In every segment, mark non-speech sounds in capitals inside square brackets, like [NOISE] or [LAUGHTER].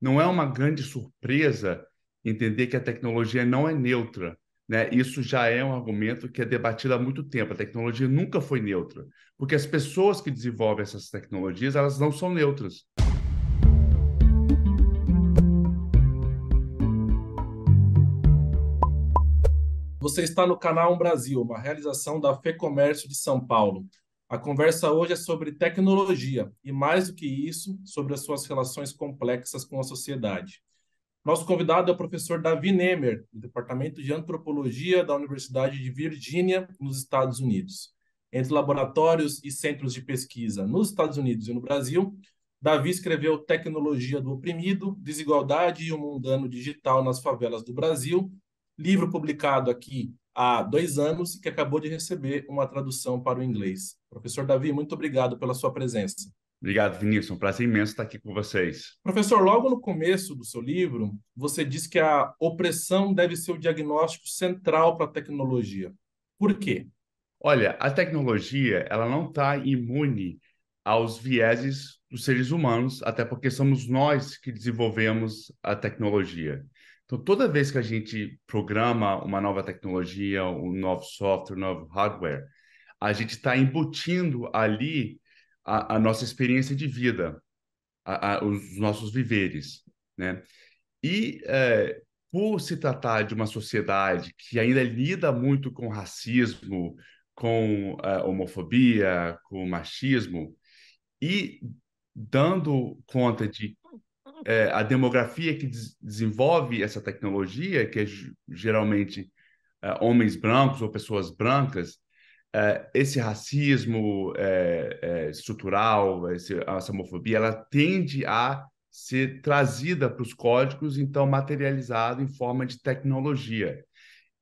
não é uma grande surpresa entender que a tecnologia não é neutra. Né? Isso já é um argumento que é debatido há muito tempo. A tecnologia nunca foi neutra, porque as pessoas que desenvolvem essas tecnologias elas não são neutras. Você está no canal Um Brasil, uma realização da Fecomércio de São Paulo. A conversa hoje é sobre tecnologia e, mais do que isso, sobre as suas relações complexas com a sociedade. Nosso convidado é o professor Davi Nemer, do Departamento de Antropologia da Universidade de Virgínia, nos Estados Unidos. Entre laboratórios e centros de pesquisa nos Estados Unidos e no Brasil, Davi escreveu Tecnologia do Oprimido, Desigualdade e o Mundano Digital nas Favelas do Brasil, livro publicado aqui há dois anos e que acabou de receber uma tradução para o inglês. Professor Davi, muito obrigado pela sua presença. Obrigado, Vinícius. Um prazer imenso estar aqui com vocês. Professor, logo no começo do seu livro, você diz que a opressão deve ser o diagnóstico central para a tecnologia. Por quê? Olha, a tecnologia ela não está imune aos vieses dos seres humanos, até porque somos nós que desenvolvemos a tecnologia. Então, toda vez que a gente programa uma nova tecnologia, um novo software, um novo hardware, a gente está embutindo ali a, a, nossa experiência de vida, a, a, os nossos viveres, né? E é, por se tratar de uma sociedade que ainda lida muito com racismo, com é, homofobia, com machismo, e dando conta de é, a demografia que des desenvolve essa tecnologia, que é geralmente é, homens brancos ou pessoas brancas, é, esse racismo é, é, estrutural, esse, essa homofobia, ela tende a ser trazida para os códigos, então materializado em forma de tecnologia.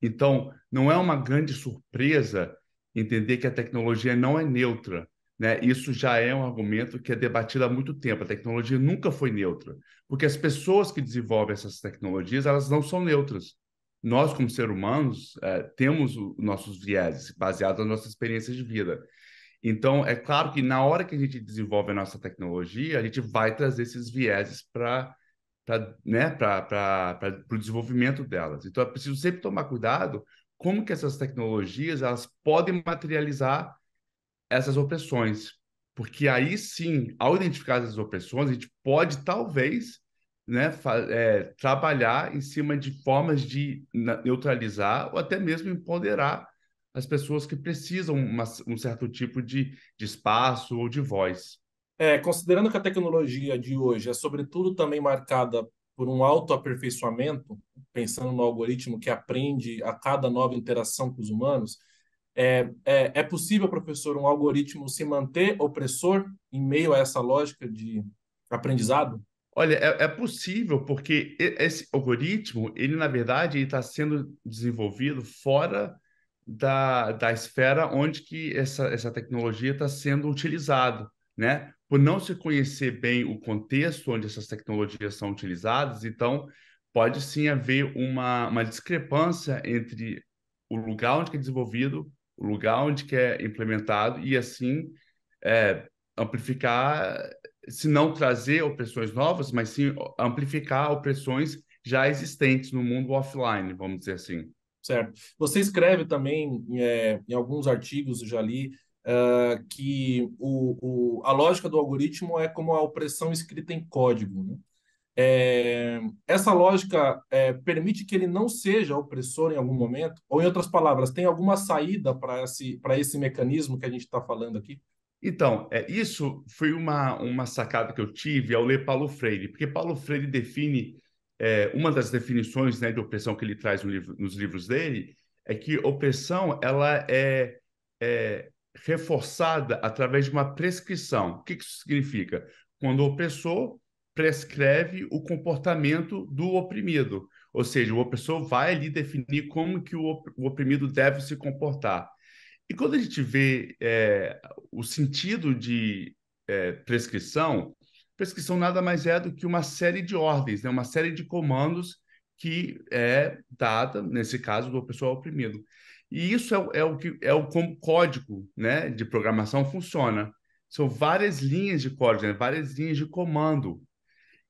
Então, não é uma grande surpresa entender que a tecnologia não é neutra, né? Isso já é um argumento que é debatido há muito tempo. A tecnologia nunca foi neutra, porque as pessoas que desenvolvem essas tecnologias elas não são neutras. Nós, como seres humanos, é, temos o, nossos vieses baseados nas nossas experiências de vida. Então, é claro que na hora que a gente desenvolve a nossa tecnologia, a gente vai trazer esses vieses para né, para o desenvolvimento delas. Então, é preciso sempre tomar cuidado como que essas tecnologias elas podem materializar essas opressões. Porque aí sim, ao identificar essas opressões, a gente pode talvez né, é, trabalhar em cima de formas de neutralizar ou até mesmo empoderar as pessoas que precisam uma, um certo tipo de, de espaço ou de voz. É, considerando que a tecnologia de hoje é sobretudo também marcada por um autoaperfeiçoamento, pensando no algoritmo que aprende a cada nova interação com os humanos, é, é, é possível, professor, um algoritmo se manter opressor em meio a essa lógica de aprendizado? Olha, é, é, possível, porque esse algoritmo, ele, na verdade, está sendo desenvolvido fora da, da esfera onde que essa, essa tecnologia está sendo utilizada, né? Por não se conhecer bem o contexto onde essas tecnologias são utilizadas, então pode sim haver uma, uma discrepância entre o lugar onde é desenvolvido o lugar onde que é implementado e assim é, amplificar, se não trazer opressões novas, mas sim amplificar opressões já existentes no mundo offline, vamos dizer assim. Certo. Você escreve também é, em alguns artigos, eu já li, uh, que o, o, a lógica do algoritmo é como a opressão escrita em código. Né? É, essa lógica é, permite que ele não seja opressor em algum momento, ou em outras palavras, tem alguma saída para esse, esse mecanismo que a gente está falando aqui? Então, é, isso foi uma, uma sacada que eu tive ao ler Paulo Freire, porque Paulo Freire define, é, uma das definições né, de opressão que ele traz no livro, nos livros dele, é que opressão ela é, é reforçada através de uma prescrição. O que, que isso significa? Quando o opressor prescreve o comportamento do oprimido. Ou seja, o opressor vai ali definir como que o oprimido deve se comportar. E quando a gente vê é, o sentido de é, prescrição, prescrição nada mais é do que uma série de ordens, né? uma série de comandos que é dada, nesse caso, do pessoal oprimido. E isso é, é, o que é o como código né, de programação funciona. São várias linhas de código, né, várias linhas de comando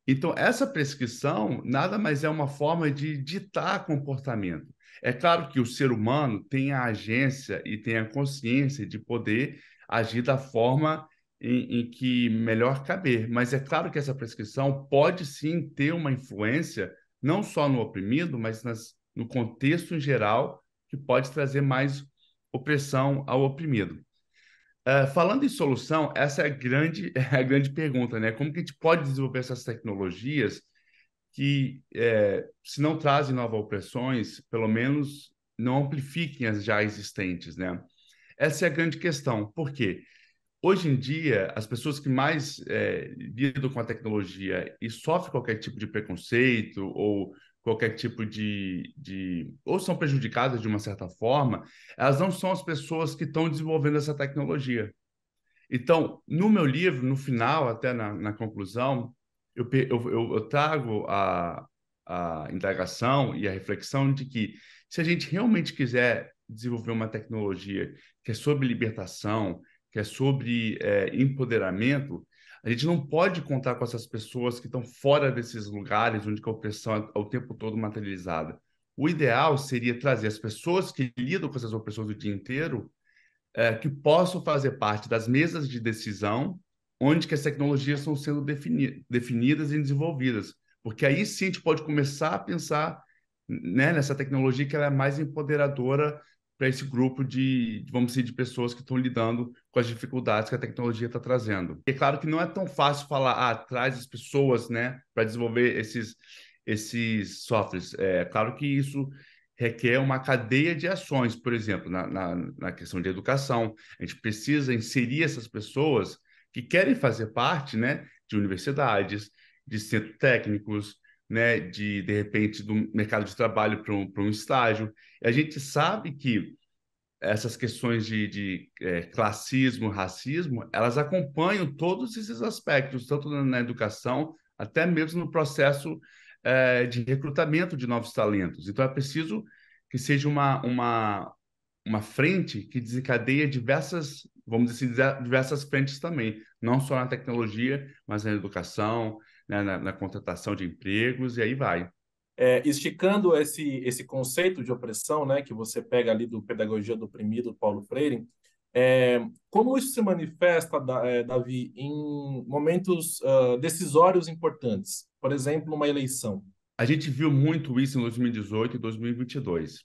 então, essa prescrição nada mais é uma forma de ditar comportamento. É claro que o ser humano tem a agência e tem a consciência de poder agir da forma em, em que melhor caber, mas é claro que essa prescrição pode sim ter uma influência, não só no oprimido, mas nas, no contexto em geral, que pode trazer mais opressão ao oprimido. Uh, falando em solução, essa é a, grande, é [LAUGHS] a grande pergunta, né? Como que a gente pode desenvolver essas tecnologias que, é, se não trazem novas opressões, pelo menos não amplifiquem as já existentes, né? Essa é a grande questão. Por quê? Hoje em dia, as pessoas que mais é, lidam com a tecnologia e sofrem qualquer tipo de preconceito ou qualquer tipo de, de. ou são prejudicadas de uma certa forma, elas não são as pessoas que estão desenvolvendo essa tecnologia. Então, no meu livro, no final, até na, na conclusão, eu, eu, eu trago a, a indagação e a reflexão de que, se a gente realmente quiser desenvolver uma tecnologia que é sobre libertação, que é sobre é, empoderamento, a gente não pode contar com essas pessoas que estão fora desses lugares onde a opressão é o tempo todo materializada. O ideal seria trazer as pessoas que lidam com essas opressões o dia inteiro é, que possam fazer parte das mesas de decisão onde que as tecnologias estão sendo defini definidas e desenvolvidas. Porque aí sim a gente pode começar a pensar né, nessa tecnologia que ela é mais empoderadora para esse grupo de, vamos dizer, de pessoas que estão lidando com as dificuldades que a tecnologia está trazendo. E é claro que não é tão fácil falar, ah, traz as pessoas, né, para desenvolver esses, esses softwares. É claro que isso requer uma cadeia de ações, por exemplo, na, na, na questão de educação. A gente precisa inserir essas pessoas que querem fazer parte, né, de universidades, de centros técnicos, né, de, de repente, do mercado de trabalho para um, um estágio. E a gente sabe que essas questões de, de é, classismo, racismo, elas acompanham todos esses aspectos, tanto na, na educação, até mesmo no processo é, de recrutamento de novos talentos. Então, é preciso que seja uma, uma, uma frente que desencadeia diversas, vamos dizer assim, diversas frentes também, não só na tecnologia, mas na educação, né, na, na, contratação de empregos, e aí vai. É, esticando esse, esse conceito de opressão, né, que você pega ali do Pedagogia do Oprimido, Paulo Freire, é, como isso se manifesta, é, Davi, em momentos uh, decisórios importantes? Por exemplo, uma eleição. A gente viu muito isso em 2018 e 2022. Uh,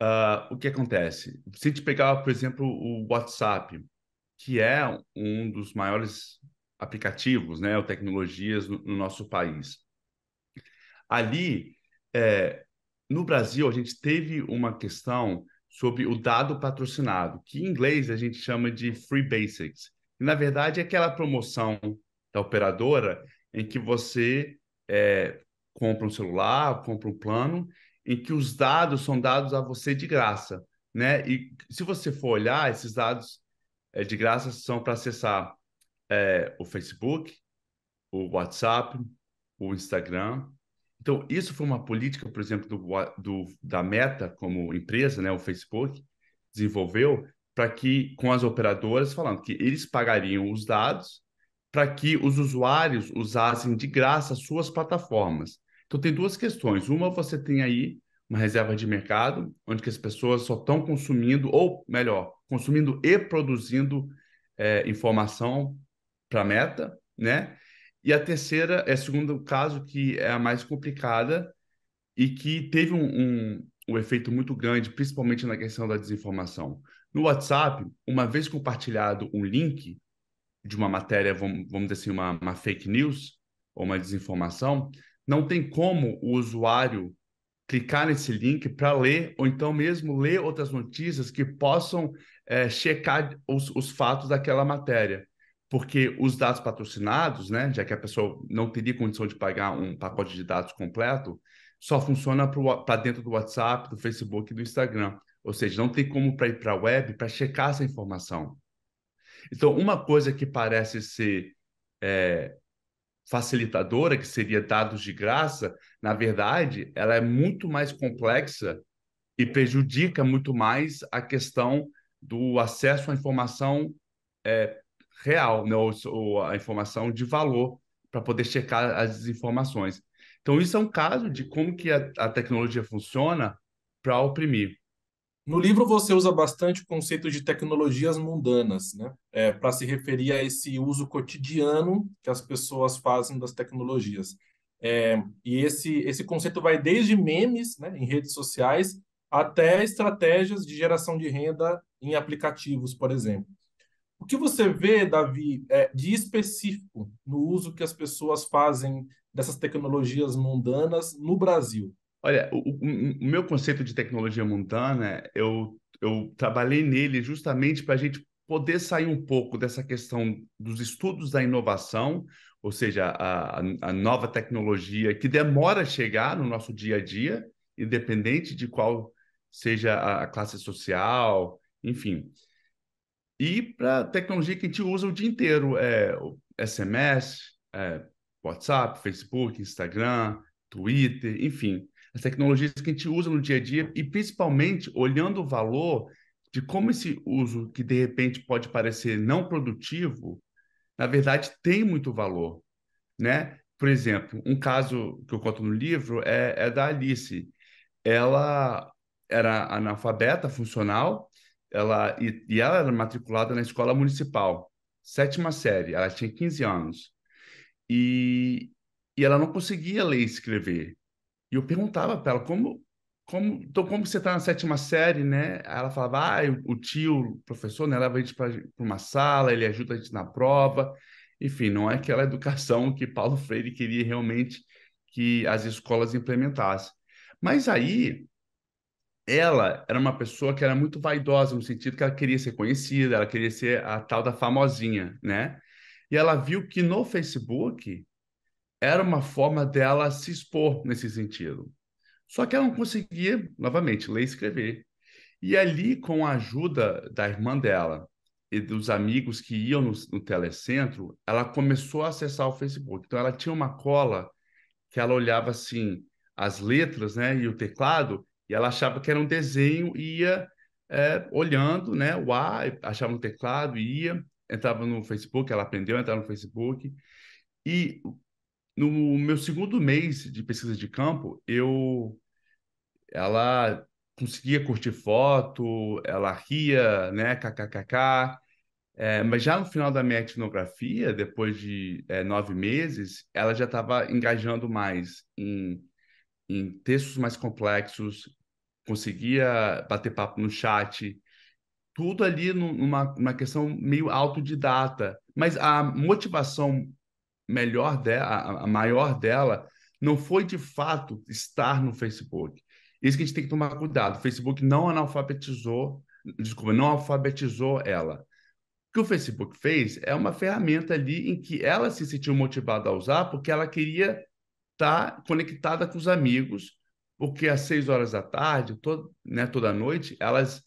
ah, o que acontece? Se a gente pegar, por exemplo, o WhatsApp, que é um dos maiores aplicativos, né, ou tecnologias no, no nosso país. Ali, é, no Brasil, a gente teve uma questão sobre o dado patrocinado, que em inglês a gente chama de Free Basics. E, na verdade, é aquela promoção da operadora em que você é, compra um celular, compra um plano, em que os dados são dados a você de graça. Né? E se você for olhar, esses dados é, de graça são para acessar é, o Facebook, o WhatsApp, o Instagram. Então, isso foi uma política, por exemplo, do, do da Meta como empresa, né, o Facebook, desenvolveu para que, com as operadoras, falando que eles pagariam os dados para que os usuários usassem de graça suas plataformas. Então, tem duas questões. Uma, você tem aí uma reserva de mercado, onde que as pessoas só estão consumindo, ou melhor, consumindo e produzindo é, informação para a meta, né? E a terceira é segundo caso que é a mais complicada e que teve um, um, um efeito muito grande, principalmente na questão da desinformação. No WhatsApp, uma vez compartilhado um link de uma matéria, vamos, vamos dizer assim, uma, uma fake news ou uma desinformação, não tem como o usuário clicar nesse link para ler, ou então mesmo ler outras notícias que possam é, checar os, os fatos daquela matéria porque os dados patrocinados, né, já que a pessoa não teria condição de pagar um pacote de dados completo, só funciona para dentro do WhatsApp, do Facebook e do Instagram. Ou seja, não tem como para ir para a web para checar essa informação. Então, uma coisa que parece ser é, facilitadora, que seria dados de graça, na verdade, ela é muito mais complexa e prejudica muito mais a questão do acesso à informação é, real, né? ou, ou a informação de valor para poder checar as informações. Então, isso é um caso de como que a, a tecnologia funciona para oprimir. No livro você usa bastante o conceito de tecnologias mundanas, né? É, para se referir a esse uso cotidiano que as pessoas fazem das tecnologias. É, e esse, esse conceito vai desde memes né, em redes sociais até estratégias de geração de renda em aplicativos, por exemplo. O que você vê, Davi, é, de específico no uso que as pessoas fazem dessas tecnologias mundanas no Brasil? Olha, o, o meu conceito de tecnologia mundana, eu, eu trabalhei nele justamente para a gente poder sair um pouco dessa questão dos estudos da inovação, ou seja, a, a, nova tecnologia que demora a chegar no nosso dia a dia, independente de qual seja a, classe social, enfim e para tecnologia que a gente usa o dia inteiro, é SMS, é, WhatsApp, Facebook, Instagram, Twitter, enfim, as tecnologias que a gente usa no dia a dia e principalmente olhando o valor de como esse uso que de repente pode parecer não produtivo, na verdade tem muito valor, né? Por exemplo, um caso que eu conto no livro é, é da Alice. Ela era analfabeta funcional ela e, e, ela era matriculada na escola municipal, sétima série, ela tinha 15 anos. E, e ela não conseguia ler e escrever. E eu perguntava para ela como como então como você está na sétima série, né? Ela falava: "Ah, o, o tio, o professor, né, leva a gente para uma sala, ele ajuda a gente na prova". Enfim, não é aquela [LAUGHS] educação que Paulo Freire queria realmente que as escolas implementassem. Mas aí ela era uma pessoa que era muito vaidosa no sentido que ela queria ser conhecida, ela queria ser a tal da famosinha, né? E ela viu que no Facebook era uma forma dela se expor nesse sentido. Só que ela não conseguia, novamente, ler e escrever. E ali, com a ajuda da irmã dela e dos amigos que iam no, no telecentro, ela começou a acessar o Facebook. Então, ela tinha uma cola que ela olhava assim as letras, né, e o teclado, e ela achava que era um desenho ia é, olhando, né? O A, achava um teclado ia. Entrava no Facebook, ela aprendeu a entrar no Facebook. E no meu segundo mês de pesquisa de campo, eu ela conseguia curtir foto, ela ria, né, kkkk. É, mas já no final da minha etnografia, depois de é, nove meses, ela já estava engajando mais em em textos mais complexos, conseguia bater papo no chat, tudo ali numa, numa questão meio autodidata. Mas a motivação melhor dela, a maior dela, não foi de fato estar no Facebook. Isso que a gente tem que tomar cuidado. O Facebook não analfabetizou, desculpa, não alfabetizou ela. O que o Facebook fez é uma ferramenta ali em que ela se sentiu motivada a usar porque ela queria estar tá conectada com os amigos, porque às seis horas da tarde, todo, né, toda noite, elas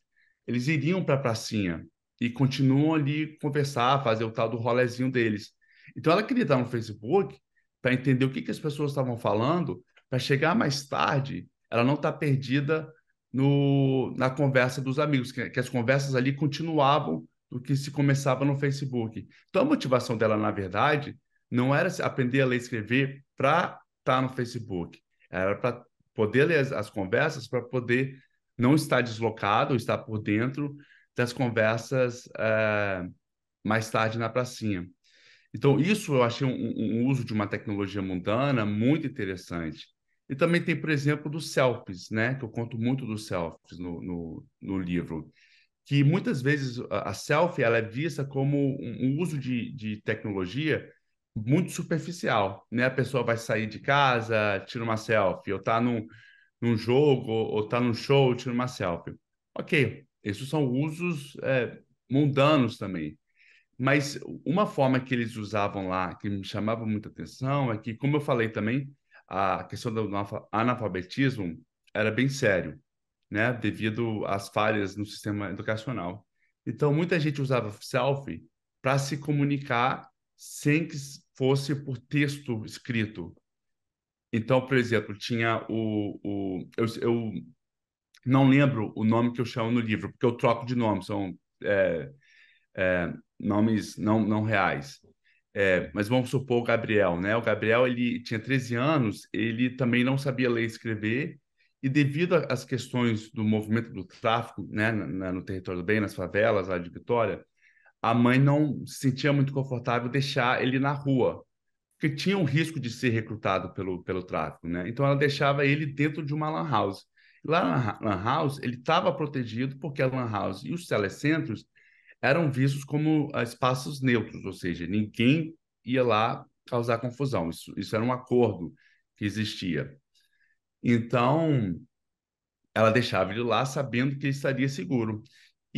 eles iriam para a pracinha e continuam ali conversar, fazer o tal do rolezinho deles. Então ela queria estar no Facebook para entender o que, que as pessoas estavam falando, para chegar mais tarde, ela não tá perdida no, na conversa dos amigos, que, que as conversas ali continuavam do que se começava no Facebook. Então a motivação dela, na verdade, não era aprender a ler e escrever para estar tá no Facebook, era para poder ler as, as conversas, para poder não estar deslocado, estar por dentro das conversas eh, mais tarde na pracinha. Então, isso eu achei um, um, uso de uma tecnologia mundana muito interessante. E também tem, por exemplo, dos selfies, né? Que eu conto muito dos selfies no, no, no livro. Que muitas vezes a, a selfie ela é vista como um, um uso de, de tecnologia muito superficial, né? A pessoa vai sair de casa, tira uma selfie, ou tá num, num jogo, ou tá num show, tira uma selfie. Ok, esses são usos é, mundanos também. Mas uma forma que eles usavam lá, que me chamava muita atenção, é que, como eu falei também, a questão do analfabetismo era bem sério, né? Devido às falhas no sistema educacional. Então, muita gente usava selfie para se comunicar sem que fosse por texto escrito. Então, por exemplo, tinha o. o eu, eu não lembro o nome que eu chamo no livro, porque eu troco de nome, são é, é, nomes não, não reais. É, mas vamos supor o Gabriel, né? O Gabriel, ele tinha 13 anos, ele também não sabia ler e escrever, e devido às questões do movimento do tráfico, né, na, na, no território do bem, nas favelas lá de Vitória, a mãe não se sentia muito confortável deixar ele na rua, porque tinha um risco de ser recrutado pelo, pelo tráfico, né? Então ela deixava ele dentro de uma lan house. Lá na lan house, ele estava protegido porque a lan house e os telecentros eram vistos como ah, espaços neutros, ou seja, ninguém ia lá causar confusão. Isso, isso era um acordo que existia. Então, ela deixava ele lá sabendo que ele estaria seguro.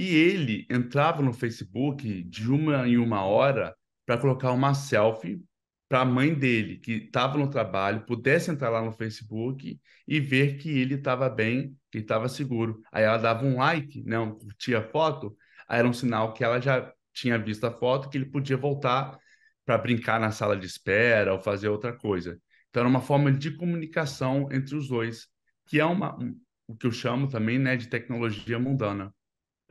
E ele entrava no Facebook de uma em uma hora para colocar uma selfie para a mãe dele, que estava no trabalho, pudesse entrar lá no Facebook e ver que ele estava bem, que estava seguro. Aí ela dava um like, né, curtia a foto, aí era um sinal que ela já tinha visto a foto, que ele podia voltar para brincar na sala de espera ou fazer outra coisa. Então era uma forma de comunicação entre os dois, que é uma, um, o que eu chamo também né, de tecnologia mundana.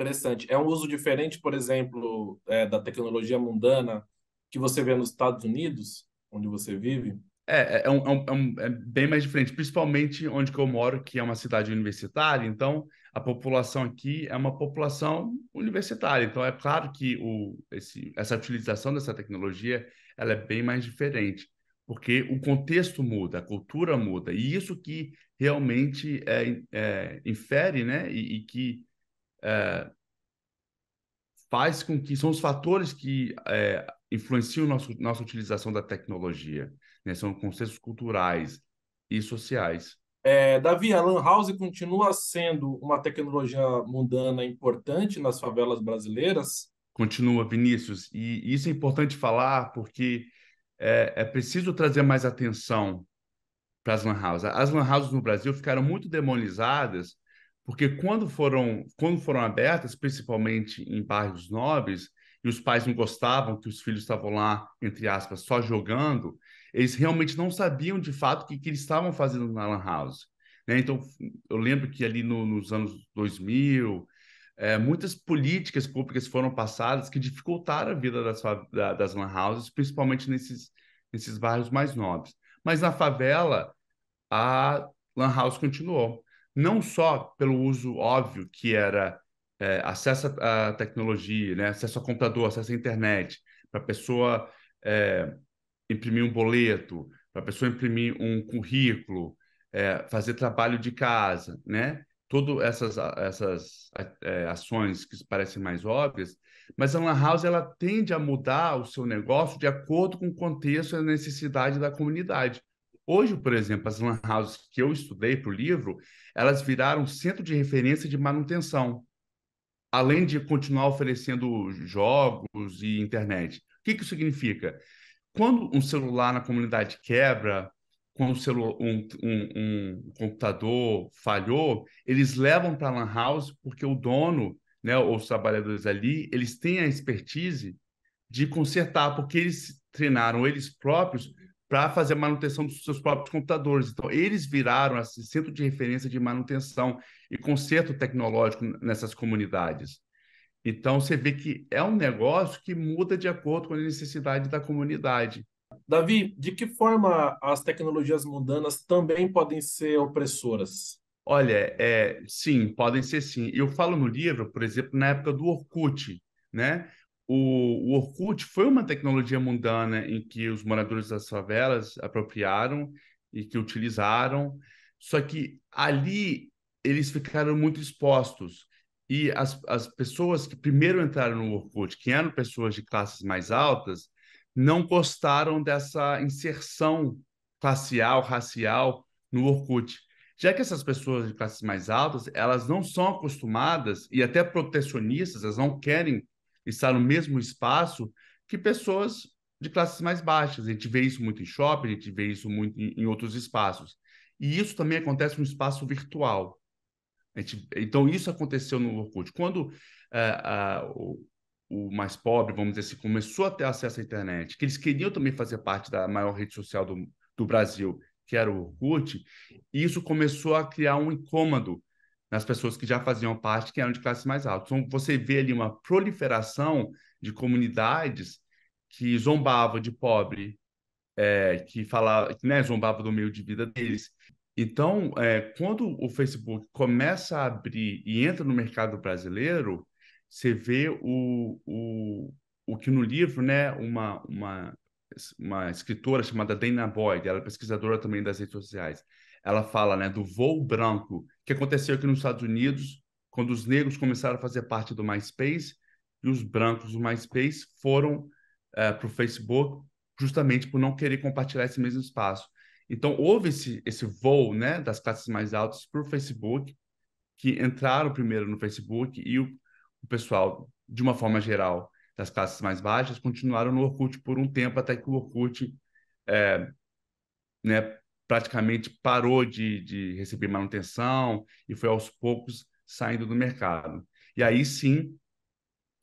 Interessante. É um uso diferente, por exemplo, é, da tecnologia mundana que você vê nos Estados Unidos, onde você vive? É, é, é, é um, é, um, é, bem mais diferente, principalmente onde eu moro, que é uma cidade universitária, então a população aqui é uma população universitária. Então é claro que o, esse, essa utilização dessa tecnologia ela é bem mais diferente, porque o contexto muda, a cultura muda, e isso que realmente é, é infere né, e, e que é, faz com que são os fatores que é, influenciam nosso, nossa utilização da tecnologia, né? São conceitos culturais e sociais. É, Davi, a Lan House continua sendo uma tecnologia mundana importante nas favelas brasileiras? Continua, Vinícius. E isso é importante falar porque é, é preciso trazer mais atenção para as Lan Houses. As Lan Houses no Brasil ficaram muito demonizadas porque quando foram, quando foram abertas, principalmente em bairros nobres, e os pais não gostavam que os filhos estavam lá, entre aspas, só jogando, eles realmente não sabiam de fato o que, que eles estavam fazendo na Lan House. Né? Então, eu lembro que ali no, nos anos 2000, é, eh, muitas políticas públicas foram passadas que dificultaram a vida das, da, das Lan Houses, principalmente nesses, nesses bairros mais nobres. Mas na favela, a Lan House continuou não só pelo uso óbvio que era é, acesso à tecnologia, né? acesso ao computador, acesso à internet, para a pessoa é, imprimir um boleto, para a pessoa imprimir um currículo, é, fazer trabalho de casa, né? Todas essas, essas é, ações que parecem mais óbvias, mas a Lan House ela tende a mudar o seu negócio de acordo com o contexto e a necessidade da comunidade. Hoje, por exemplo, as lan houses que eu estudei para o livro, elas viraram centro de referência de manutenção, além de continuar oferecendo jogos e internet. O que, que isso significa? Quando um celular na comunidade quebra, quando um, um, um, computador falhou, eles levam para a lan house porque o dono, né, ou os trabalhadores ali, eles têm a expertise de consertar, porque eles treinaram eles próprios para fazer a manutenção dos seus próprios computadores. Então, eles viraram esse centro de referência de manutenção e conserto tecnológico nessas comunidades. Então, você vê que é um negócio que muda de acordo com a necessidade da comunidade. Davi, de que forma as tecnologias mundanas também podem ser opressoras? Olha, é, sim, podem ser sim. Eu falo no livro, por exemplo, na época do Orkut, né? o, o Orkut foi uma tecnologia mundana em que os moradores das favelas apropriaram e que utilizaram, só que ali eles ficaram muito expostos. E as, as pessoas que primeiro entraram no Orkut, que eram pessoas de classes mais altas, não gostaram dessa inserção facial, racial no Orkut. Já que essas pessoas de classes mais altas, elas não são acostumadas e até protecionistas, elas não querem estar no mesmo espaço que pessoas de classes mais baixas. A gente vê isso muito em shopping, a gente vê isso muito em, em outros espaços. E isso também acontece no espaço virtual. Gente, então, isso aconteceu no Orkut. Quando uh, uh, o, o, mais pobre, vamos dizer assim, começou a ter acesso à internet, que eles queriam também fazer parte da maior rede social do, do Brasil, que era o Orkut, isso começou a criar um incômodo nas pessoas que já faziam parte, que eram de classes mais altas. Então, você vê ali uma proliferação de comunidades que zombavam de pobre, é, que falava, né, zombava do meio de vida deles. Então, é, quando o Facebook começa a abrir e entra no mercado brasileiro, você vê o, o, o que no livro, né, uma, uma, uma escritora chamada Dana Boyd, ela é pesquisadora também das redes sociais, ela fala né, do voo branco, que aconteceu aqui nos Estados Unidos, quando os negros começaram a fazer parte do MySpace e os brancos do MySpace foram é, para o Facebook justamente por não querer compartilhar esse mesmo espaço. Então, houve esse, esse voo né, das classes mais altas para o Facebook, que entraram primeiro no Facebook e o, o, pessoal, de uma forma geral, das classes mais baixas, continuaram no Orkut por um tempo, até que o Orkut é, né, praticamente parou de, de receber manutenção e foi aos poucos saindo do mercado. E aí sim,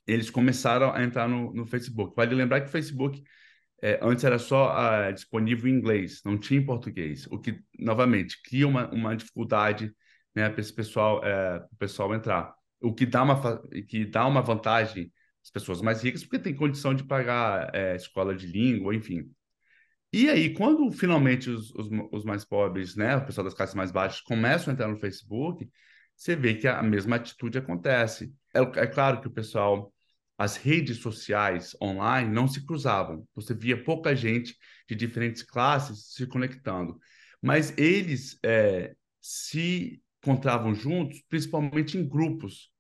eles começaram a entrar no, no Facebook. Vale lembrar que o Facebook é, antes era só ah, disponível em inglês, não tinha em português, o que, novamente, cria uma, uma dificuldade né, para esse pessoal, é, pessoal entrar. O que dá, uma, que dá uma vantagem às pessoas mais ricas, porque tem condição de pagar é, escola de língua, enfim, e aí, quando finalmente os, os, os, mais pobres, né, o pessoal das classes mais baixas, começam a entrar no Facebook, você vê que a mesma atitude acontece. É, é claro que o pessoal, as redes sociais online não se cruzavam. Você via pouca gente de diferentes classes se conectando. Mas eles é, se encontravam juntos, principalmente em grupos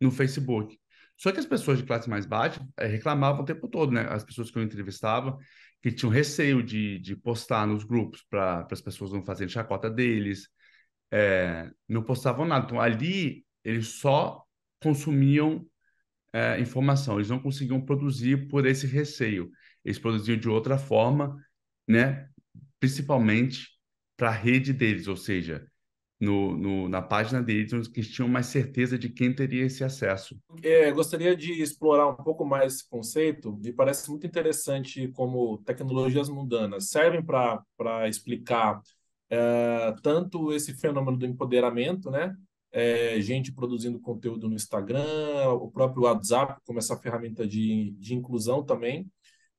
no Facebook. Só que as pessoas de classe mais baixa é, reclamavam o tempo todo, né? As pessoas que eu entrevistava que tinham receio de, de postar nos grupos para as pessoas não fazerem chacota deles, é, não postavam nada. Então, ali, eles só consumiam é, informação, eles não conseguiam produzir por esse receio. Eles produziam de outra forma, né? principalmente para a rede deles, ou seja, no, no, na página de que tinham mais certeza de quem teria esse acesso. É, gostaria de explorar um pouco mais esse conceito. Me parece muito interessante como tecnologias mundanas servem para explicar é, tanto esse fenômeno do empoderamento, né? É, gente produzindo conteúdo no Instagram, o próprio WhatsApp como essa ferramenta de, de inclusão também,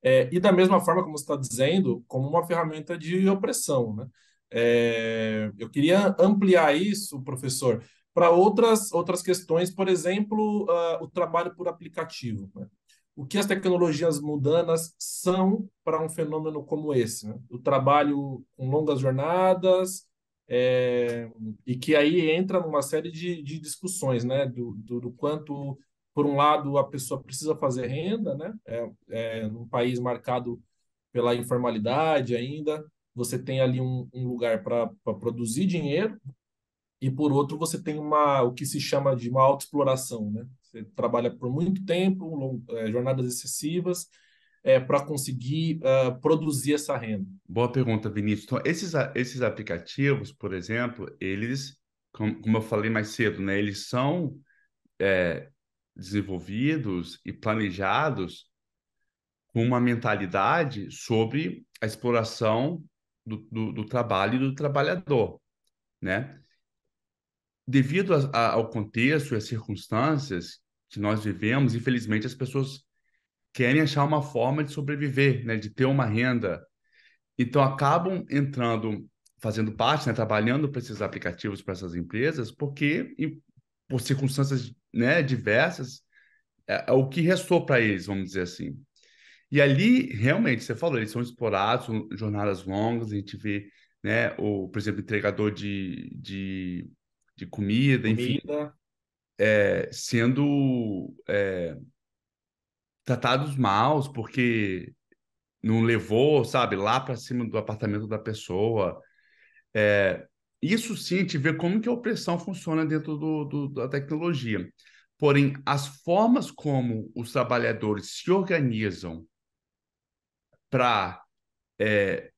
é, e da mesma forma como você está dizendo, como uma ferramenta de opressão, né? É, eu queria ampliar isso, professor, para outras, outras questões, por exemplo, uh, o trabalho por aplicativo. Né? O que as tecnologias mudanas são para um fenômeno como esse? Né? O trabalho com longas jornadas, é, e que aí entra numa série de, de discussões, né? Do, do, do, quanto, por um lado, a pessoa precisa fazer renda, né? É, é, num país marcado pela informalidade ainda, você tem ali um, um lugar para produzir dinheiro e por outro você tem uma o que se chama de uma autoexploração, né? Você trabalha por muito tempo, long, é, eh, jornadas excessivas, é, eh, para conseguir uh, produzir essa renda. Boa pergunta, Vinícius. Então, esses, esses aplicativos, por exemplo, eles, como, como eu falei mais cedo, né, eles são é, desenvolvidos e planejados com uma mentalidade sobre a exploração do, do, do trabalho e do trabalhador, né? Devido a, a, ao contexto e às circunstâncias que nós vivemos, infelizmente as pessoas querem achar uma forma de sobreviver, né? De ter uma renda. Então acabam entrando, fazendo parte, né? Trabalhando para esses aplicativos, para essas empresas, porque e, por circunstâncias né, diversas, é, é o que restou para eles, vamos dizer assim. E ali, realmente, você falou, eles são explorados, são jornadas longas, a gente vê, né, o, por exemplo, entregador de, de, de comida, enfim, É, sendo é, tratados maus, porque não levou, sabe, lá para cima do apartamento da pessoa. É, isso sim, a gente vê como que a opressão funciona dentro do, do, da tecnologia. Porém, as formas como os trabalhadores se organizam para é,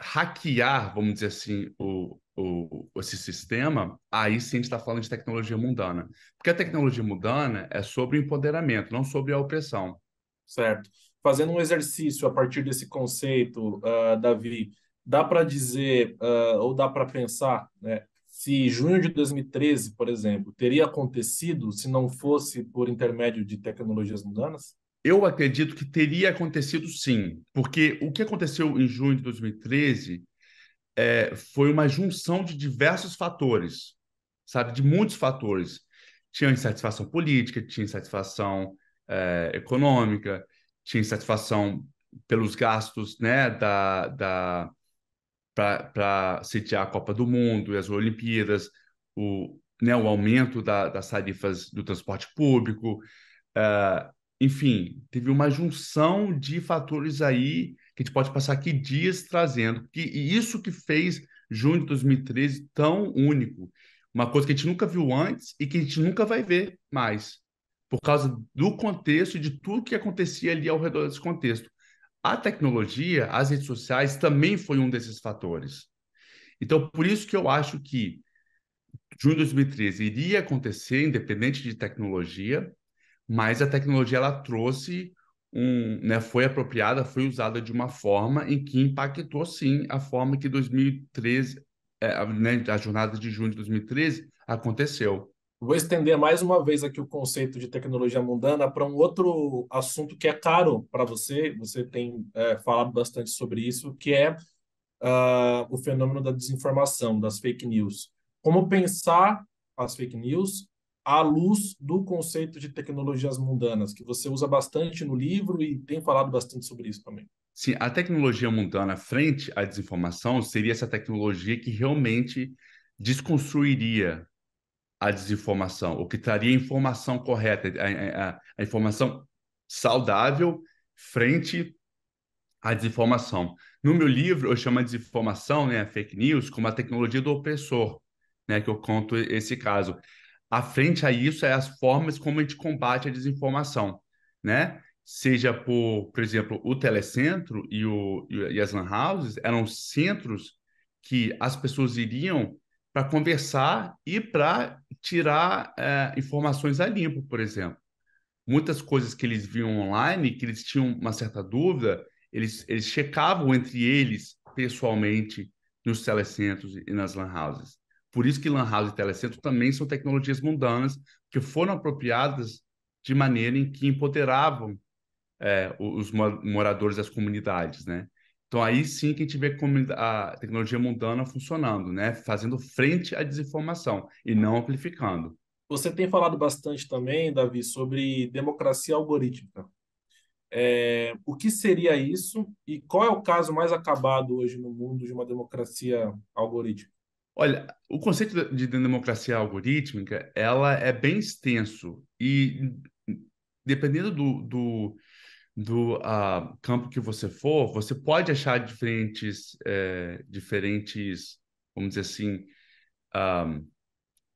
hackear, vamos dizer assim, o, o, esse sistema, aí sim a gente está falando de tecnologia mundana. Porque a tecnologia mundana é sobre o empoderamento, não sobre a opressão. Certo. Fazendo um exercício a partir desse conceito, uh, Davi, dá para dizer uh, ou dá para pensar né, se junho de 2013, por exemplo, teria acontecido se não fosse por intermédio de tecnologias mundanas? Eu acredito que teria acontecido sim, porque o que aconteceu em junho de 2013 é, foi uma junção de diversos fatores, sabe, de muitos fatores. Tinha insatisfação política, tinha insatisfação é, econômica, tinha insatisfação pelos gastos, né, da, da para sitiar a Copa do Mundo e as Olimpíadas, o, né, o aumento da, das tarifas do transporte público, é, enfim, teve uma junção de fatores aí que a gente pode passar aqui dias trazendo. e isso que fez junho de 2013 tão único. Uma coisa que a gente nunca viu antes e que a gente nunca vai ver mais, por causa do contexto e de tudo que acontecia ali ao redor desse contexto. A tecnologia, as redes sociais também foi um desses fatores. Então, por isso que eu acho que junho de 2013 iria acontecer, independente de tecnologia, mas a tecnologia ela trouxe um, né, foi apropriada, foi usada de uma forma em que impactou sim a forma que 2013, é, né, a jornada de junho de 2013 aconteceu. Vou estender mais uma vez aqui o conceito de tecnologia mundana para um outro assunto que é caro para você. Você tem é, falado bastante sobre isso, que é uh, o fenômeno da desinformação, das fake news. Como pensar as fake news à luz do conceito de tecnologias mundanas, que você usa bastante no livro e tem falado bastante sobre isso também. Sim, a tecnologia mundana frente à desinformação seria essa tecnologia que realmente desconstruiria a desinformação, ou que traria a informação correta, a, a, a informação saudável frente à desinformação. No meu livro, eu chamo a desinformação, né, a fake news, como a tecnologia do opressor, né, que eu conto esse caso à frente a isso é as formas como a gente combate a desinformação, né? Seja por, por exemplo, o telecentro e, o, e as lan houses eram centros que as pessoas iriam para conversar e para tirar é, informações a limpo, por exemplo. Muitas coisas que eles viam online, que eles tinham uma certa dúvida, eles, eles checavam entre eles pessoalmente nos telecentros e nas lan houses. Por isso que Lan House e Telecentro também são tecnologias mundanas que foram apropriadas de maneira em que empoderavam é, os moradores das comunidades, né? Então aí sim que a gente vê a tecnologia mundana funcionando, né? Fazendo frente à desinformação e não amplificando. Você tem falado bastante também, Davi, sobre democracia algorítmica. É, o que seria isso e qual é o caso mais acabado hoje no mundo de uma democracia algorítmica? Olha, o conceito de democracia algorítmica, ela é bem extenso e dependendo do, do, do uh, campo que você for, você pode achar diferentes, é, diferentes vamos dizer assim, um, ah,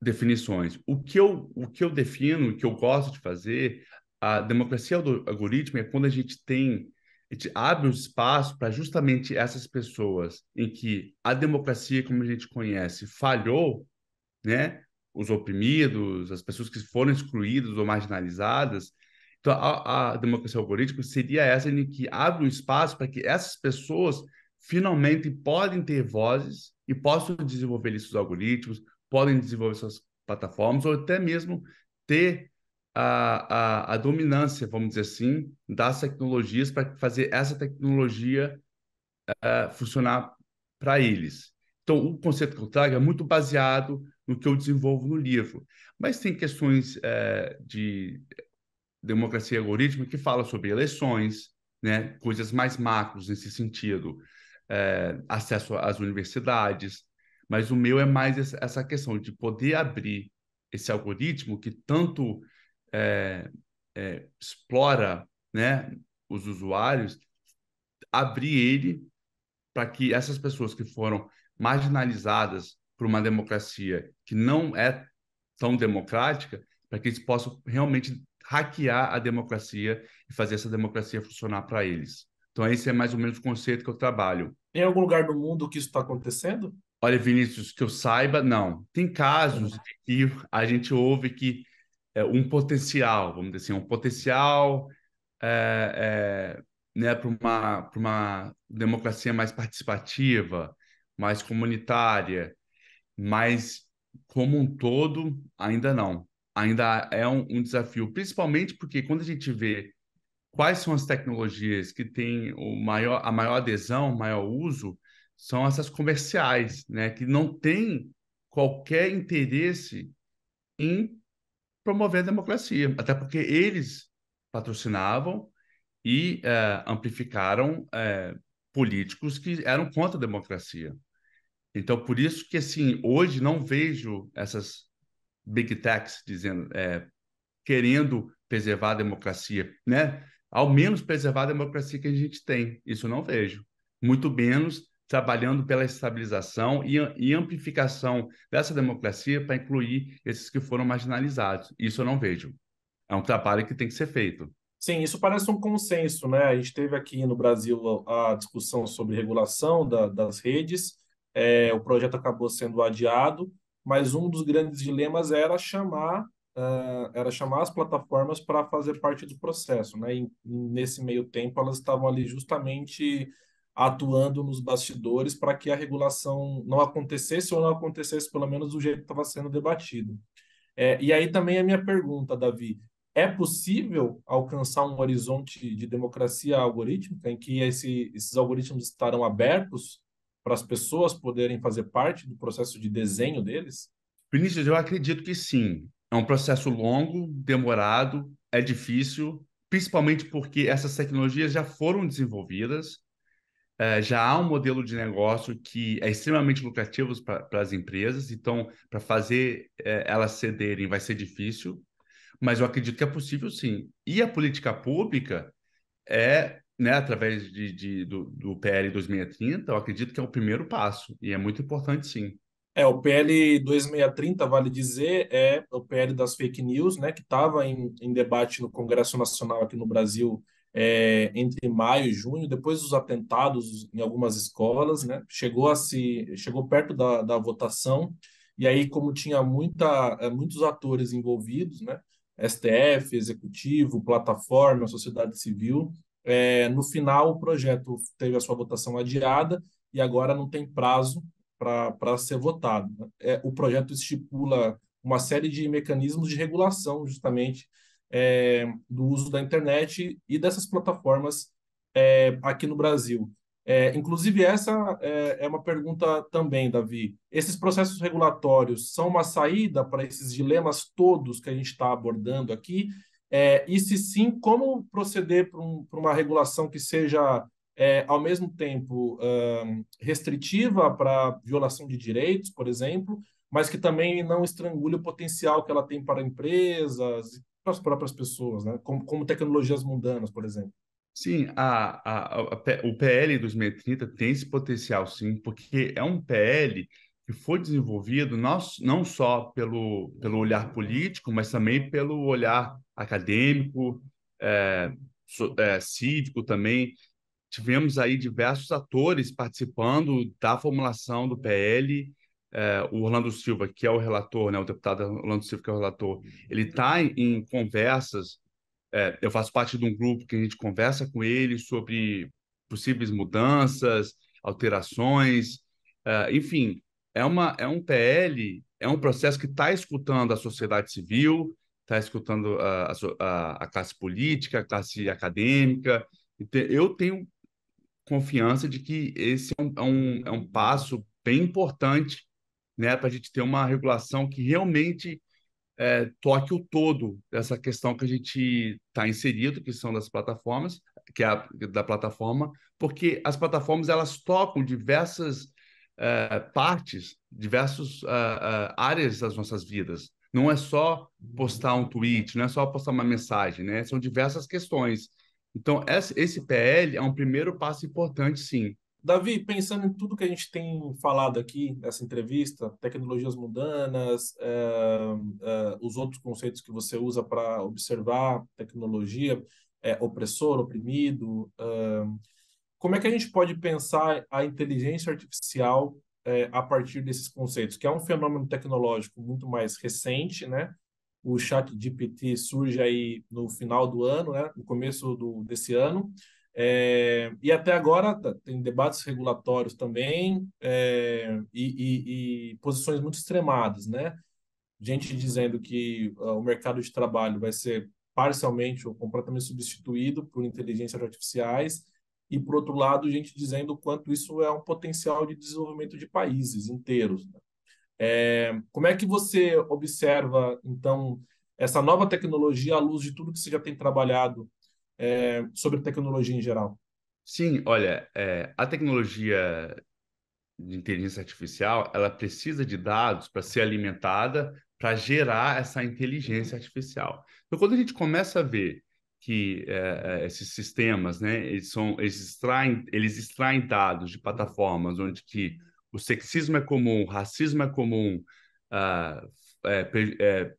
definições. O que, eu, o que eu defino, o que eu gosto de fazer, a democracia algorítmica é quando a gente tem a gente abre um espaço para justamente essas pessoas em que a democracia, como a gente conhece, falhou, né? Os oprimidos, as pessoas que foram excluídas ou marginalizadas. Então, a, a democracia algorítmica seria essa em que abre um espaço para que essas pessoas finalmente podem ter vozes e possam desenvolver esses algoritmos, podem desenvolver suas plataformas ou até mesmo ter a, a, a dominância, vamos dizer assim, das tecnologias para fazer essa tecnologia uh, funcionar para eles. Então, o conceito que eu trago é muito baseado no que eu desenvolvo no livro. Mas tem questões uh, de democracia algorítmica que fala sobre eleições, né, coisas mais macros nesse sentido, eh, acesso às universidades, mas o meu é mais essa questão de poder abrir esse algoritmo que tanto é, é, explora né, os usuários, abrir ele para que essas pessoas que foram marginalizadas por uma democracia que não é tão democrática, para que eles possam realmente hackear a democracia e fazer essa democracia funcionar para eles. Então, esse é mais ou menos o conceito que eu trabalho. Em algum lugar do mundo que isso está acontecendo? Olha, Vinícius, que eu saiba, não. Tem casos uhum. que a gente ouve que é, um potencial, vamos dizer assim, um potencial é, é, né, para uma, uma democracia mais participativa, mais comunitária, mas como um todo, ainda não. Ainda é um, um desafio, principalmente porque quando a gente vê quais são as tecnologias que têm o maior, a maior adesão, maior uso, são essas comerciais, né, que não têm qualquer interesse em promover a democracia, até porque eles patrocinavam e é, amplificaram é, políticos que eram contra a democracia. Então, por isso que, assim, hoje não vejo essas big techs dizendo, é, querendo preservar a democracia, né? Ao menos preservar a democracia que a gente tem. Isso não vejo. Muito menos trabalhando pela estabilização e, e amplificação dessa democracia para incluir esses que foram marginalizados. Isso eu não vejo. É um trabalho que tem que ser feito. Sim, isso parece um consenso, né? A gente teve aqui no Brasil a discussão sobre regulação da, das redes, é, o projeto acabou sendo adiado, mas um dos grandes dilemas era chamar, uh, era chamar as plataformas para fazer parte do processo, né? E, nesse meio tempo elas estavam ali justamente atuando nos bastidores para que a regulação não acontecesse ou não acontecesse, pelo menos, do jeito que estava sendo debatido. É, e aí também a minha pergunta, Davi: é possível alcançar um horizonte de democracia algorítmica em que esse, esses algoritmos estarão abertos para as pessoas poderem fazer parte do processo de desenho deles? Vinícius, eu acredito que sim. É um processo longo, demorado, é difícil, principalmente porque essas tecnologias já foram desenvolvidas, é, já há um modelo de negócio que é extremamente lucrativo para as empresas, então, para fazer é, elas cederem vai ser difícil, mas eu acredito que é possível sim. E a política pública é, né, através de, de do, do, PL 2030, eu acredito que é o primeiro passo, e é muito importante sim. É, o PL 2630, vale dizer, é o PL das fake news, né, que estava em, em debate no Congresso Nacional aqui no Brasil é, entre maio e junho, depois dos atentados em algumas escolas, né? Chegou a se chegou perto da, da votação e aí como tinha muita é, muitos atores envolvidos, né? STF, executivo, plataforma, sociedade civil, é, no final o projeto teve a sua votação adiada e agora não tem prazo para para ser votado. Né. É, o projeto estipula uma série de mecanismos de regulação justamente é, do uso da internet e dessas plataformas é, aqui no Brasil. É, inclusive, essa é, é, uma pergunta também, Davi. Esses processos regulatórios são uma saída para esses dilemas todos que a gente está abordando aqui? É, e se sim, como proceder para um, uma regulação que seja é, ao mesmo tempo um, restritiva para violação de direitos, por exemplo, mas que também não estrangule o potencial que ela tem para empresas para as próprias pessoas, né? como, como tecnologias mundanas, por exemplo. Sim, a, a, a, o PL 2030 tem esse potencial, sim, porque é um PL que foi desenvolvido não, não só pelo, pelo olhar político, mas também pelo olhar acadêmico, é, so, é, cívico também. Tivemos aí diversos atores participando da formulação do PL, é, o Orlando Silva, que é o relator, né, o deputado Orlando Silva, que é o relator, ele está em, uhum. em, conversas. É, eu faço parte de um grupo que a gente conversa com ele sobre possíveis mudanças, alterações, é, enfim, é, uma, é um PL, é um processo que está escutando a sociedade civil, está escutando a, a, a, classe política, a classe acadêmica. Eu tenho confiança de que esse é um, é um, é um passo bem importante né, para a gente ter uma regulação que realmente é, toque o todo dessa questão que a gente está inserido, que são das plataformas, que é a, da plataforma, porque as plataformas elas tocam diversas é, partes, diversas é, é, áreas das nossas vidas. Não é só postar um tweet, não é só postar uma mensagem, né? São diversas questões. Então, esse PL é um primeiro passo importante, sim. Davi, pensando em tudo que a gente tem falado aqui nessa entrevista, tecnologias mundanas, é, é, os outros conceitos que você usa para observar tecnologia, é, opressor, oprimido, eh, como é que a gente pode pensar a inteligência artificial a partir desses conceitos, que é um fenômeno tecnológico muito mais recente, né? O chat GPT surge aí no final do ano, né? No começo do, desse ano, é, e até agora tá, tem debates regulatórios também é, e, e, e, posições muito extremadas, né? Gente dizendo que uh, o mercado de trabalho vai ser parcialmente ou completamente substituído por inteligências artificiais e, por outro lado, gente dizendo o quanto isso é um potencial de desenvolvimento de países inteiros. Né? É, como é que você observa, então, essa nova tecnologia à luz de tudo que você já tem trabalhado é, sobre tecnologia em geral? Sim, olha, é, a tecnologia de inteligência artificial, ela precisa de dados para ser alimentada, para gerar essa inteligência artificial. Então, quando a gente começa a ver que é, é, esses sistemas, né, eles, são, eles, extraem, eles extraem dados de plataformas onde que o sexismo é comum, o racismo é comum, ah, é, é,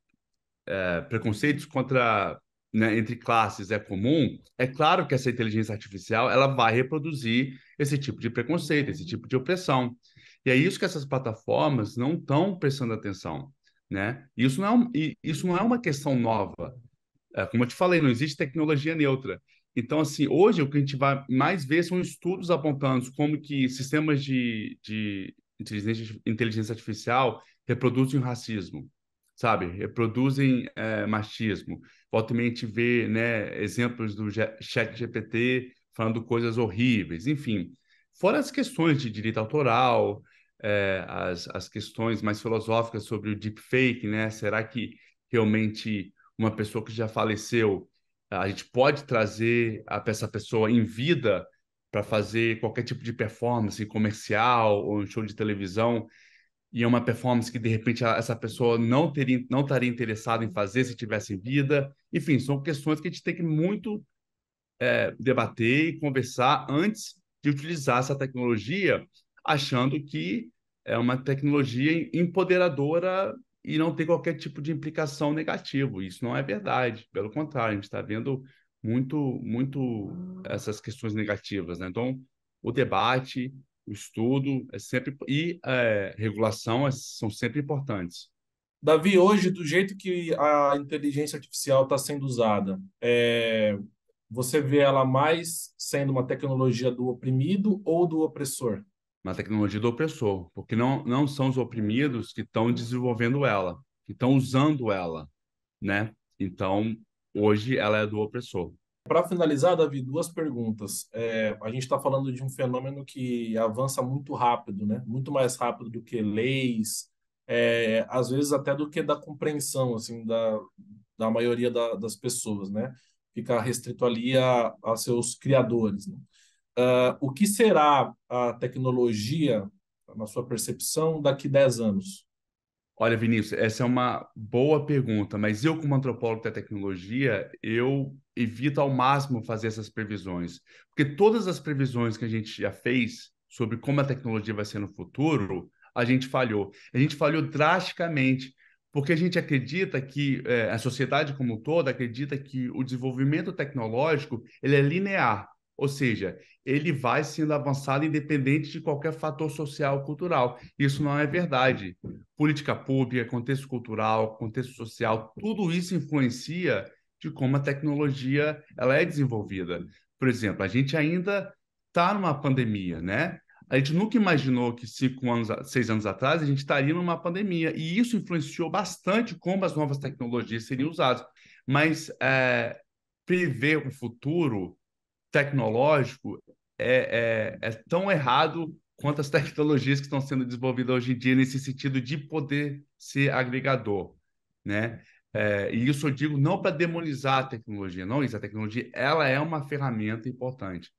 é, preconceitos contra né, entre classes é comum, é claro que essa inteligência artificial ela vai reproduzir esse tipo de preconceito, esse tipo de opressão. E é isso que essas plataformas não estão prestando atenção, né? Isso não é, isso não é uma questão nova. É, como eu te falei, não existe tecnologia neutra. Então, assim, hoje o que a gente vai mais ver são estudos apontando como que sistemas de, de inteligência, inteligência artificial reproduzem o racismo, sabe? Reproduzem é, machismo. Volta ver a gente né, exemplos do chat GPT falando coisas horríveis, enfim. Fora as questões de direito autoral, é, as, as questões mais filosóficas sobre o deepfake, né? Será que realmente uma pessoa que já faleceu, a gente pode trazer a, essa pessoa em vida para fazer qualquer tipo de performance comercial ou um show de televisão? e é uma performance que de repente essa pessoa não teria não estaria interessada em fazer se tivesse vida enfim são questões que a gente tem que muito é, debater e conversar antes de utilizar essa tecnologia achando que é uma tecnologia empoderadora e não tem qualquer tipo de implicação negativa isso não é verdade pelo contrário a gente está vendo muito muito essas questões negativas né? então o debate o estudo é sempre e é, regulação é, são sempre importantes. Davi, hoje do jeito que a inteligência artificial está sendo usada, é, você vê ela mais sendo uma tecnologia do oprimido ou do opressor? Uma tecnologia do opressor, porque não, não são os oprimidos que estão desenvolvendo ela, que estão usando ela, né? Então hoje ela é do opressor. Para finalizar, Davi, duas perguntas. É, a gente está falando de um fenômeno que avança muito rápido, né? muito mais rápido do que leis, é, às vezes até do que da compreensão assim, da, da maioria da, das pessoas. Né? Fica restrito ali a, a seus criadores. Né? Uh, o que será a tecnologia, na sua percepção, daqui 10 anos? Olha, Vinícius, essa é uma boa pergunta, mas eu, como antropólogo da tecnologia, eu evito ao máximo fazer essas previsões, porque todas as previsões que a gente já fez sobre como a tecnologia vai ser no futuro, a gente falhou. A gente falhou drasticamente, porque a gente acredita que é, a sociedade como um toda acredita que o desenvolvimento tecnológico ele é linear. Ou seja, ele vai sendo avançado independente de qualquer fator social ou cultural. Isso não é verdade. Política pública, contexto cultural, contexto social, tudo isso influencia de como a tecnologia ela é desenvolvida. Por exemplo, a gente ainda está numa pandemia, né? A gente nunca imaginou que cinco anos, seis anos atrás a gente estaria numa pandemia e isso influenciou bastante como as novas tecnologias seriam usadas. Mas é, prever o futuro tecnológico é, é, é tão errado quanto as [LAUGHS] tecnologias que estão sendo desenvolvidas hoje em dia nesse sentido de poder ser agregador, né? É, e isso eu digo não para demonizar a tecnologia, não isso. A tecnologia ela é uma ferramenta importante.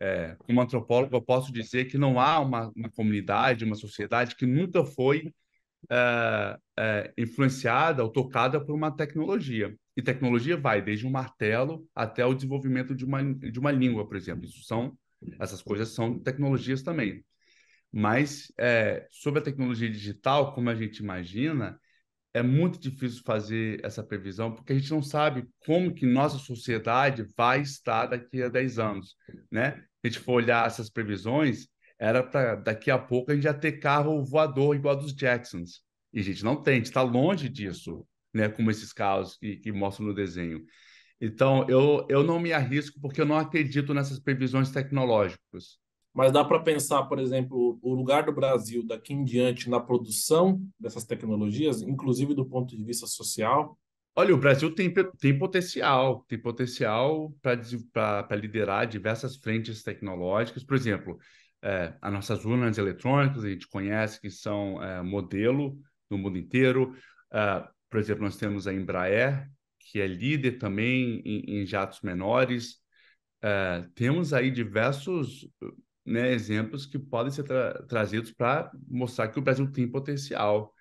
É, como antropólogo, eu posso dizer que não há uma, uma comunidade, uma sociedade que nunca foi é, é influenciada ou tocada por uma tecnologia. E tecnologia vai desde um martelo até o desenvolvimento de uma, de uma língua, por exemplo. Isso são, essas coisas são tecnologias também. Mas é, sobre a tecnologia digital, como a gente imagina, é muito difícil fazer essa previsão, porque a gente não sabe como que nossa sociedade vai estar daqui a 10 anos, né? Se a gente for olhar essas previsões, era para daqui a pouco a gente já ter carro voador igual a dos Jacksons. E a gente não tem, a gente está longe disso né, como esses carros que, que mostram no desenho. Então, eu, eu não me arrisco porque eu não acredito nessas previsões tecnológicas. Mas dá para pensar, por exemplo, o lugar do Brasil daqui em diante na produção dessas tecnologias, inclusive do ponto de vista social? Olha, o Brasil tem, tem potencial, tem potencial para liderar diversas frentes tecnológicas. Por exemplo, é, as nossas urnas eletrônicas, a gente conhece que são é, modelo no mundo inteiro. É, por exemplo, nós temos a Embraer, que é líder também em, em jatos menores. Uh, temos aí diversos né, exemplos que podem ser tra trazidos para mostrar que o Brasil tem potencial.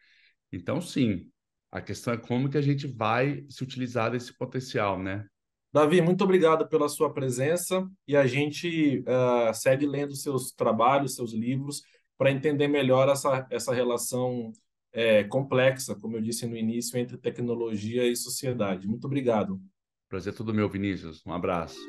Então, sim, a questão é como que a gente vai se utilizar desse potencial, né? Davi, muito obrigado pela sua presença e a gente uh, segue lendo seus trabalhos, seus livros, para entender melhor essa, essa relação é, complexa, como eu disse no início, entre tecnologia e sociedade. Muito obrigado. Prazer todo meu, Vinícius. Um abraço.